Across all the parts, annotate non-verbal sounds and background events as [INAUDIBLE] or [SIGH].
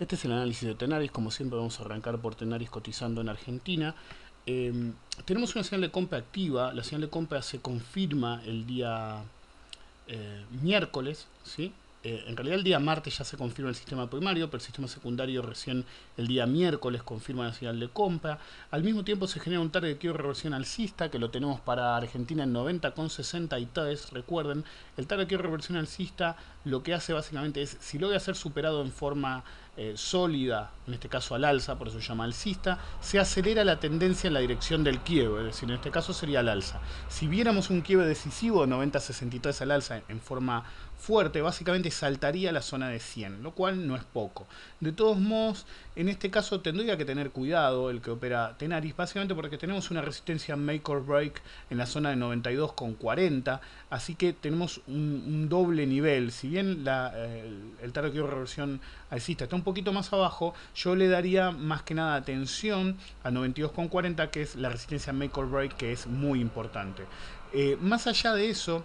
Este es el análisis de Tenaris, como siempre vamos a arrancar por Tenaris cotizando en Argentina. Em, tenemos una señal de compra activa, la señal de compra se confirma el día eh, miércoles, ¿sí? Eh, en realidad el día martes ya se confirma el sistema primario, pero el sistema secundario recién el día miércoles confirma la señal de compra. Al mismo tiempo se genera un target de reversión alcista, que lo tenemos para Argentina en 90,63. Recuerden, el target de reversión alcista lo que hace básicamente es, si lo a ser superado en forma eh, sólida, en este caso al alza, por eso se llama alcista, se acelera la tendencia en la dirección del quiebre, es decir, en este caso sería al alza. Si viéramos un quiebre decisivo 90-63 al alza en forma fuerte, básicamente saltaría la zona de 100, lo cual no es poco. De todos modos, en este caso tendría que tener cuidado el que opera Tenaris, básicamente porque tenemos una resistencia make or break en la zona de 92,40, así que tenemos un, doble nivel. Si bien el, tarot target de reversión alcista está un poquito más abajo, yo le daría más que nada atención a 92,40, que es la resistencia make or break, que es muy importante. Eh, más allá de eso,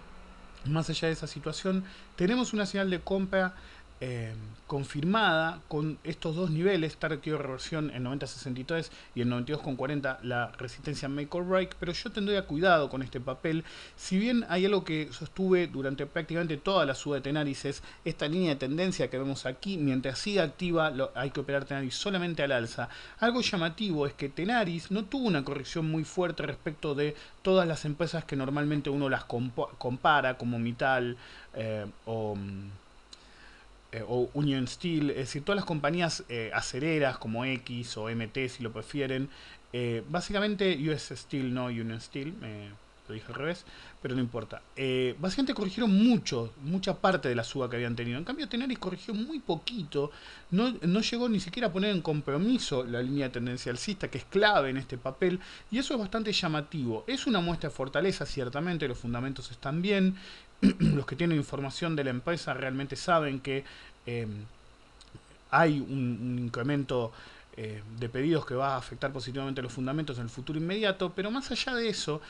más allá de esa situación, tenemos una señal de compra eh, confirmada con estos dos niveles, de reversión en 90.63 y en 92.40 la resistencia make or break, pero yo tendría cuidado con este papel, si bien hay algo que sostuve durante prácticamente toda la suba de Tenaris es esta línea de tendencia que vemos aquí, mientras siga activa hay que operar Tenaris solamente al alza. Algo llamativo es que Tenaris no tuvo una corrección muy fuerte respecto de todas las empresas que normalmente uno las compara como Mital eh, o... Mm, eh, o Union Steel, es decir, todas las compañías eh, acereras como X o MT si lo prefieren, eh, básicamente US Steel, no Union Steel, lo dije al revés, pero no importa. básicamente corrigieron mucho, mucha parte de la suba que habían tenido. En cambio, Tenaris corrigió muy poquito, no, llegó ni siquiera a poner en compromiso la línea de tendencia que es clave en este papel, y eso es bastante llamativo. Es una muestra de fortaleza, ciertamente, los fundamentos están bien, [CLEARS THROAT] los que tienen información de la empresa realmente saben que em, hay un, incremento eh, de pedidos que va a afectar positivamente los fundamentos en el futuro inmediato, pero más allá de eso,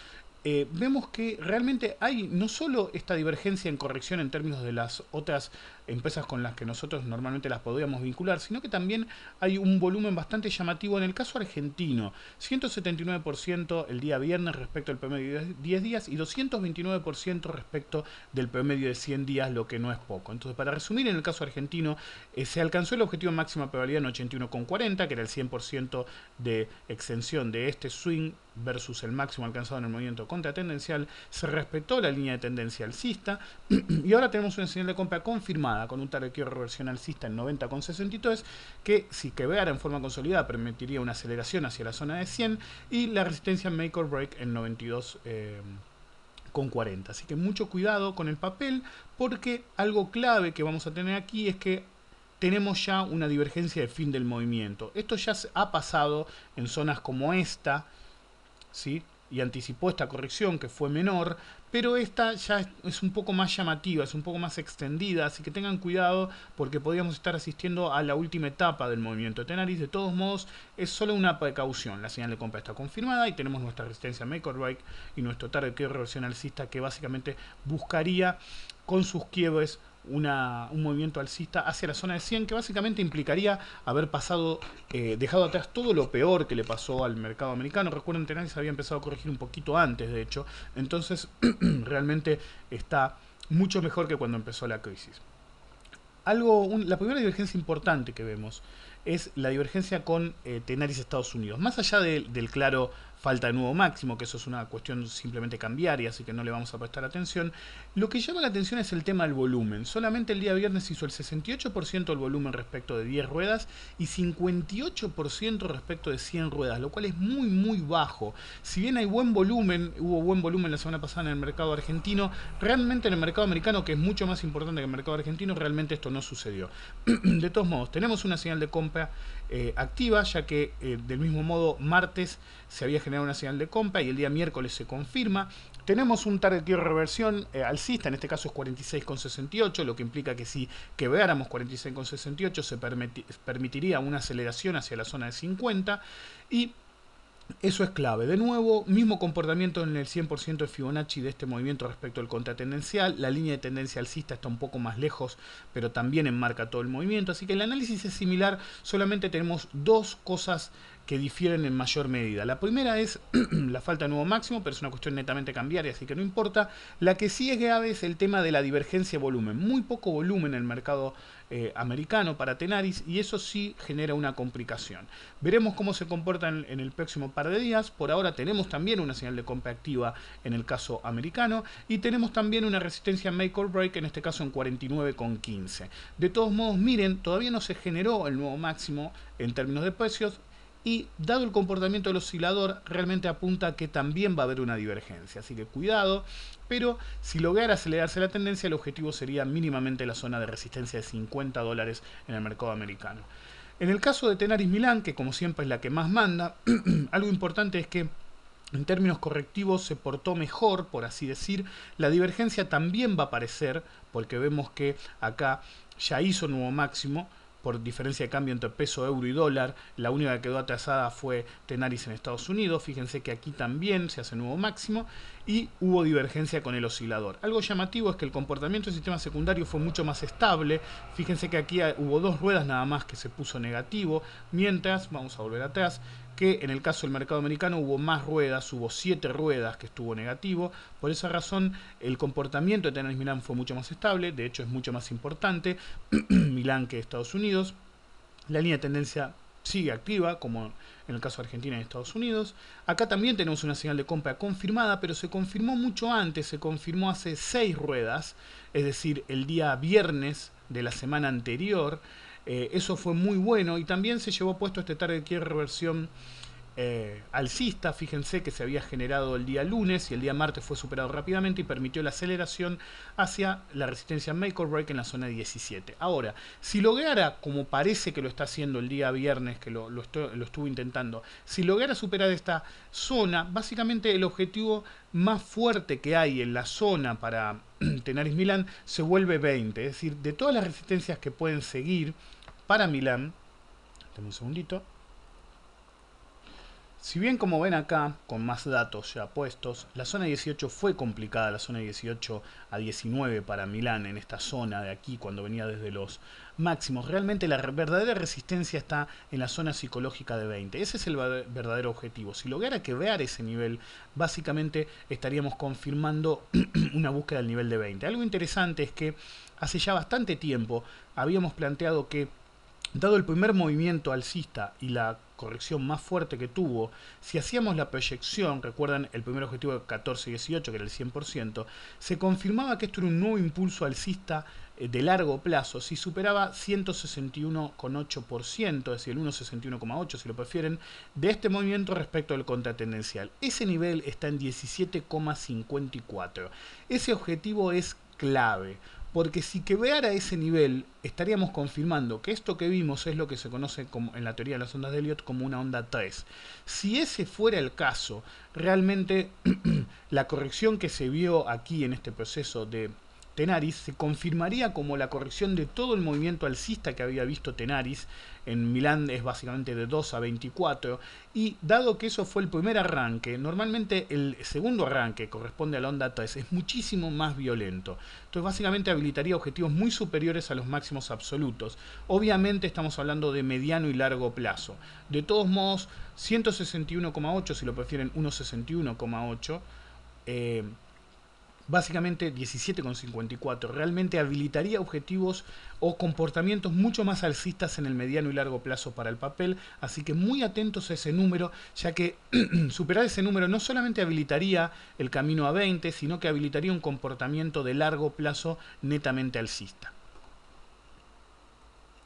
eh, vemos que realmente hay no solo esta divergencia en corrección en términos de las otras empresas con las que nosotros normalmente las podríamos vincular, sino que también hay un volumen bastante llamativo en el caso argentino, 179% el día viernes respecto al promedio de 10 días y 229% respecto del promedio de 100 días, lo que no es poco. Entonces, para resumir, en el caso argentino eh, se alcanzó el objetivo máxima probabilidad en 81,40, que era el 100% de exención de este swing versus el máximo alcanzado en el movimiento contratendencial, se respetó la línea de tendencia alcista [CLEARS THROAT] y ahora tenemos una señal de compra confirmada con un target reversión alcista en 90,63 que si quedara en forma consolidada permitiría una aceleración hacia la zona de 100 y la resistencia make or break en 92 eh, con 40. Así que mucho cuidado con el papel porque algo clave que vamos a tener aquí es que tenemos ya una divergencia de fin del movimiento. Esto ya ha pasado en zonas como esta, ¿sí? y anticipó esta corrección que fue menor, pero esta ya es un poco más llamativa, es un poco más extendida, así que tengan cuidado porque podríamos estar asistiendo a la última etapa del movimiento de Tenaris. De todos modos, es solo una precaución. La señal de compra está confirmada y tenemos nuestra resistencia make y nuestro target que reversión alcista que básicamente buscaría con sus quiebres un movimiento alcista hacia la zona de 100 que básicamente implicaría haber pasado, eh, dejado atrás todo lo peor que le pasó al mercado americano. Recuerden, que se había empezado a corregir un poquito antes, de hecho. Entonces, [CLEARS THROAT] realmente está mucho mejor que cuando empezó la crisis. Algo, la primera divergencia importante que vemos es la divergencia con eh, Tenaris Estados Unidos. Más allá del claro falta de nuevo máximo, que eso es una cuestión simplemente cambiaria, así que no le vamos a prestar atención, lo que llama la atención es el tema del volumen. Solamente el día viernes hizo el 68% del volumen respecto de 10 ruedas y 58% respecto de 100 ruedas, lo cual es muy muy bajo. Si bien hay buen volumen, hubo buen volumen la semana pasada en el mercado argentino, realmente en el mercado americano, que es mucho más importante que el mercado argentino, realmente esto no sucedió. [CLEARS THROAT] de todos modos, tenemos una señal de compra eh, activa, ya que eh, del mismo modo martes se había generado una señal de compra y el día miércoles se confirma. Tenemos un target de reversión eh, alcista, en este caso es 46,68, lo que implica que si que veáramos 46,68 se permitiría una aceleración hacia la zona de 50 y eso es clave. De nuevo, mismo comportamiento en el 100% de Fibonacci de este movimiento respecto al contratendencial. La línea de tendencia alcista está un poco más lejos, pero también enmarca todo el movimiento. Así que el análisis es similar, solamente tenemos dos cosas que difieren en mayor medida. La primera es [CLEARS THROAT] la falta de nuevo máximo, pero es una cuestión netamente cambiaria, así que no importa. La que sí es grave es el tema de la divergencia de volumen. Muy poco volumen en el mercado eh, americano para Tenaris y eso sí genera una complicación. Veremos cómo se comportan en el próximo par de días. Por ahora tenemos también una señal de compra activa en el caso americano y tenemos también una resistencia make or break, en este caso en 49,15. De todos modos, miren, todavía no se generó el nuevo máximo en términos de precios, y dado el comportamiento del oscilador, realmente apunta a que también va a haber una divergencia. Así que cuidado, pero si lograra acelerarse la tendencia, el objetivo sería mínimamente la zona de resistencia de 50 dólares en el mercado americano. En el caso de Tenaris Milán, que como siempre es la que más manda, [CLEARS THROAT] algo importante es que en términos correctivos se portó mejor, por así decir. La divergencia también va a aparecer, porque vemos que acá ya hizo nuevo máximo, por diferencia de cambio entre peso, euro y dólar. La única que quedó atrasada fue Tenaris en Estados Unidos. Fíjense que aquí también se hace nuevo máximo y hubo divergencia con el oscilador. Algo llamativo es que el comportamiento del sistema secundario fue mucho más estable. Fíjense que aquí hubo dos ruedas nada más que se puso negativo, mientras, vamos a volver atrás, que en el caso del mercado americano hubo más ruedas, hubo siete ruedas que estuvo negativo. Por esa razón, el comportamiento de Tenaris Milán fue mucho más estable, de hecho es mucho más importante [CLEARS THROAT] Milán que Estados Unidos. La línea de tendencia sigue activa, como en el caso de Argentina y Estados Unidos. Acá también tenemos una señal de compra confirmada, pero se confirmó mucho antes, se confirmó hace seis ruedas, es decir, el día viernes de la semana anterior. Eh, eso fue muy bueno y también se llevó puesto este Target Kier versión eh, alcista, fíjense que se había generado el día lunes y el día martes fue superado rápidamente y permitió la aceleración hacia la resistencia make break en la zona 17. Ahora, si lograra, como parece que lo está haciendo el día viernes, que lo, estuvo intentando, si lograra superar esta zona, básicamente el objetivo más fuerte que hay en la zona para [CLEARS THROAT] Tenaris Milán se vuelve 20, es decir, de todas las resistencias que pueden seguir para Milán, un segundito, si bien como ven acá, con más datos ya puestos, la zona 18 fue complicada, la zona 18 a 19 para Milán en esta zona de aquí cuando venía desde los máximos. Realmente la verdadera resistencia está en la zona psicológica de 20. Ese es el verdadero objetivo. Si lograra quebrar ese nivel, básicamente estaríamos confirmando [CLEARS THROAT] una búsqueda del nivel de 20. Algo interesante es que hace ya bastante tiempo habíamos planteado que Dado el primer movimiento alcista y la corrección más fuerte que tuvo, si hacíamos la proyección, recuerdan el primer objetivo de 14 18, que era el 100%, se confirmaba que esto era un nuevo impulso alcista eh, de largo plazo, si superaba 161,8%, es decir, el 161,8 si lo prefieren, de este movimiento respecto al contratendencial. Ese nivel está en 17,54. Ese objetivo es clave. Porque si que veara ese nivel, estaríamos confirmando que esto que vimos es lo que se conoce como, en la teoría de las ondas de Elliot como una onda 3. Si ese fuera el caso, realmente [CLEARS THROAT] la corrección que se vio aquí en este proceso de Tenaris se confirmaría como la corrección de todo el movimiento alcista que había visto Tenaris. En Milán es básicamente de 2 a 24. Y dado que eso fue el primer arranque, normalmente el segundo arranque corresponde a la onda 3, es muchísimo más violento. Entonces básicamente habilitaría objetivos muy superiores a los máximos absolutos. Obviamente estamos hablando de mediano y largo plazo. De todos modos, 161,8, si lo prefieren 161,8 básicamente 17,54, realmente habilitaría objetivos o comportamientos mucho más alcistas en el mediano y largo plazo para el papel, así que muy atentos a ese número, ya que [CLEARS THROAT] superar ese número no solamente habilitaría el camino a 20, sino que habilitaría un comportamiento de largo plazo netamente alcista.